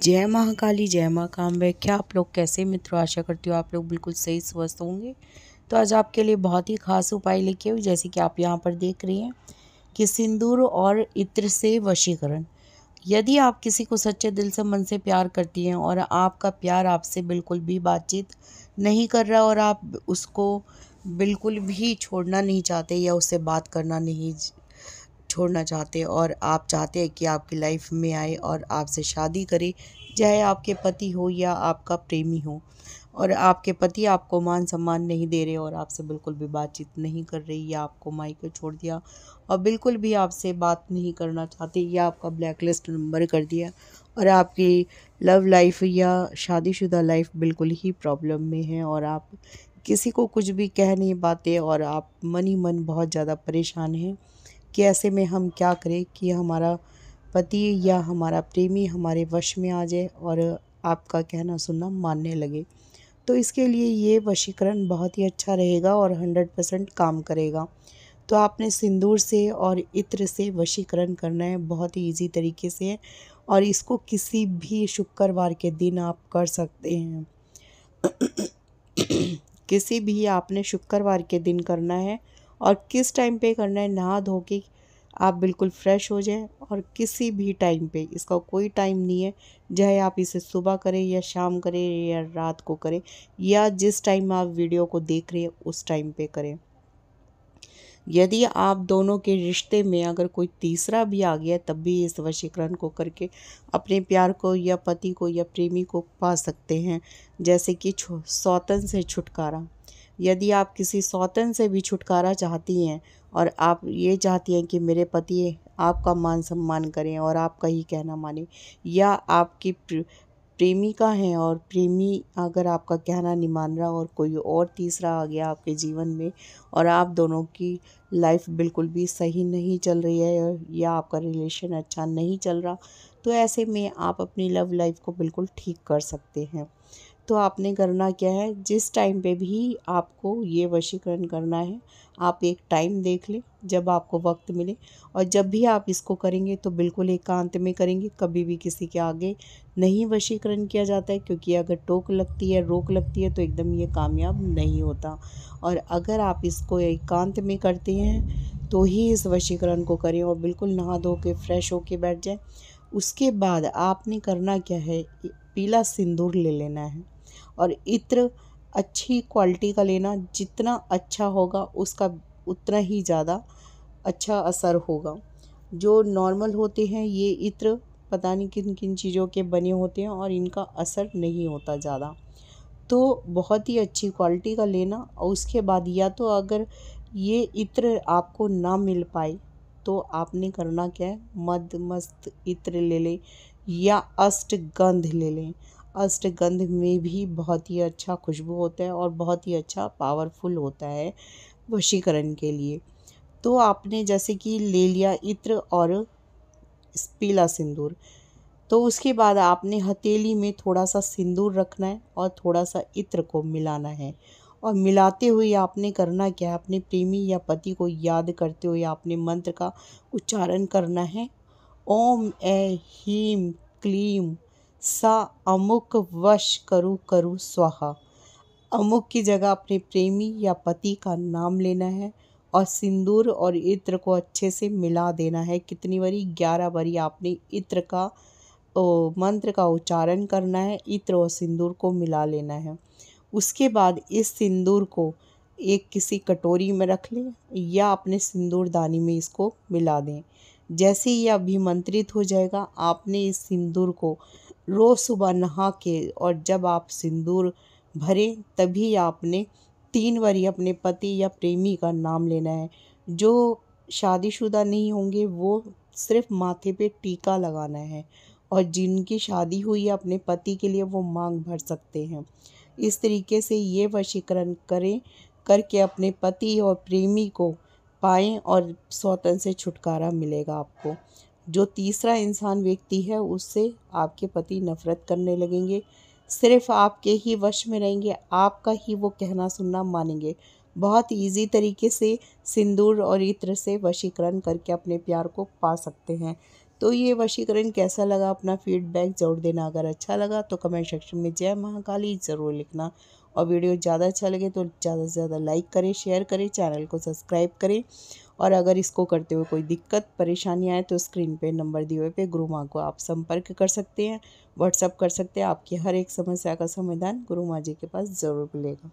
जय महाकाली जय माँ क्या आप लोग कैसे मित्रों आशा करती हो आप लोग बिल्कुल सही स्वस्थ होंगे तो आज आपके लिए बहुत ही खास उपाय लेके हुए जैसे कि आप यहाँ पर देख रही हैं कि सिंदूर और इत्र से वशीकरण यदि आप किसी को सच्चे दिल से मन से प्यार करती हैं और आपका प्यार आपसे बिल्कुल भी बातचीत नहीं कर रहा और आप उसको बिल्कुल भी छोड़ना नहीं चाहते या उससे बात करना नहीं छोड़ना चाहते हैं और आप चाहते हैं कि आपकी लाइफ में आए और आपसे शादी करे चाहे आपके पति हो या आपका प्रेमी हो और आपके पति आपको मान सम्मान नहीं दे रहे और आपसे बिल्कुल भी बातचीत नहीं कर रही या आपको माई को छोड़ दिया और बिल्कुल भी आपसे बात नहीं करना चाहते या आपका ब्लैक लिस्ट नंबर कर दिया और आपकी लव लाइफ या शादीशुदा लाइफ बिल्कुल ही प्रॉब्लम में है और आप किसी को कुछ भी कह नहीं पाते और आप मन ही मन बहुत ज़्यादा परेशान हैं कि ऐसे में हम क्या करें कि हमारा पति या हमारा प्रेमी हमारे वश में आ जाए और आपका कहना सुनना मानने लगे तो इसके लिए ये वशीकरण बहुत ही अच्छा रहेगा और हंड्रेड परसेंट काम करेगा तो आपने सिंदूर से और इत्र से वशीकरण करना है बहुत ही ईजी तरीके से और इसको किसी भी शुक्रवार के दिन आप कर सकते हैं किसी भी आपने शुक्रवार के दिन करना है और किस टाइम पे करना है नहा धो के आप बिल्कुल फ्रेश हो जाएं और किसी भी टाइम पे इसका कोई टाइम नहीं है चाहे आप इसे सुबह करें या शाम करें या रात को करें या जिस टाइम आप वीडियो को देख रहे हैं उस टाइम पे करें यदि आप दोनों के रिश्ते में अगर कोई तीसरा भी आ गया तब भी इस वशीकरण को करके अपने प्यार को या पति को या प्रेमी को पा सकते हैं जैसे कि सौतन से छुटकारा यदि आप किसी सौतन से भी छुटकारा चाहती हैं और आप ये चाहती हैं कि मेरे पति आपका मान सम्मान करें और आपका ही कहना माने या आपकी प्रेमिका हैं और प्रेमी अगर आपका कहना नहीं मान रहा और कोई और तीसरा आ गया आपके जीवन में और आप दोनों की लाइफ बिल्कुल भी सही नहीं चल रही है या आपका रिलेशन अच्छा नहीं चल रहा तो ऐसे में आप अपनी लव लाइफ को बिल्कुल ठीक कर सकते हैं तो आपने करना क्या है जिस टाइम पे भी आपको ये वशीकरण करना है आप एक टाइम देख लें जब आपको वक्त मिले और जब भी आप इसको करेंगे तो बिल्कुल एकांत में करेंगे कभी भी किसी के आगे नहीं वशीकरण किया जाता है क्योंकि अगर टोक लगती है रोक लगती है तो एकदम ये कामयाब नहीं होता और अगर आप इसको एकांत में करते हैं तो ही इस वशीकरण को करें और बिल्कुल नहा धो के फ्रेश होके बैठ जाए उसके बाद आपने करना क्या है पीला सिंदूर ले लेना है और इत्र अच्छी क्वालिटी का लेना जितना अच्छा होगा उसका उतना ही ज़्यादा अच्छा असर होगा जो नॉर्मल होते हैं ये इत्र पता नहीं किन किन चीज़ों के बने होते हैं और इनका असर नहीं होता ज़्यादा तो बहुत ही अच्छी क्वालिटी का लेना और उसके बाद या तो अगर ये इत्र आपको ना मिल पाए तो आपने करना क्या है मद मस्त इत्र ले लें या अष्टगंध ले लें अष्टगंध में भी बहुत ही अच्छा खुशबू होता है और बहुत ही अच्छा पावरफुल होता है वशीकरण के लिए तो आपने जैसे कि ले लिया इत्र और पीला सिंदूर तो उसके बाद आपने हथेली में थोड़ा सा सिंदूर रखना है और थोड़ा सा इत्र को मिलाना है और मिलाते हुए आपने करना क्या है अपने प्रेमी या पति को याद करते हुए आपने मंत्र का उच्चारण करना है ओम ए हीम क्लीम सा अमुक वश करु करु स्वाहा अमुक की जगह अपने प्रेमी या पति का नाम लेना है और सिंदूर और इत्र को अच्छे से मिला देना है कितनी बारी ग्यारह बारी आपने इत्र का ओ, मंत्र का उच्चारण करना है इत्र और सिंदूर को मिला लेना है उसके बाद इस सिंदूर को एक किसी कटोरी में रख लें या अपने सिंदूरदानी में इसको मिला दें जैसे ही यह अभिमंत्रित हो जाएगा आपने इस सिंदूर को रोज़ सुबह नहा के और जब आप सिंदूर भरें तभी आपने तीन बारी अपने पति या प्रेमी का नाम लेना है जो शादीशुदा नहीं होंगे वो सिर्फ माथे पे टीका लगाना है और जिनकी शादी हुई है अपने पति के लिए वो मांग भर सकते हैं इस तरीके से ये वशीकरण करें करके अपने पति और प्रेमी को पाएं और स्वतंत्र से छुटकारा मिलेगा आपको जो तीसरा इंसान व्यक्ति है उससे आपके पति नफरत करने लगेंगे सिर्फ आपके ही वश में रहेंगे आपका ही वो कहना सुनना मानेंगे बहुत इजी तरीके से सिंदूर और इत्र से वशीकरण करके अपने प्यार को पा सकते हैं तो ये वशीकरण कैसा लगा अपना फीडबैक ज़रूर देना अगर अच्छा लगा तो कमेंट सेक्शन में जय महाकाली ज़रूर लिखना और वीडियो ज़्यादा अच्छा लगे तो ज़्यादा से ज़्यादा लाइक करें शेयर करें चैनल को सब्सक्राइब करें और अगर इसको करते हुए कोई दिक्कत परेशानी आए तो स्क्रीन पे नंबर दिए हुए पे गुरु माँ को आप संपर्क कर सकते हैं व्हाट्सअप कर सकते हैं आपकी हर एक समस्या का समाधान गुरु माँ जी के पास ज़रूर मिलेगा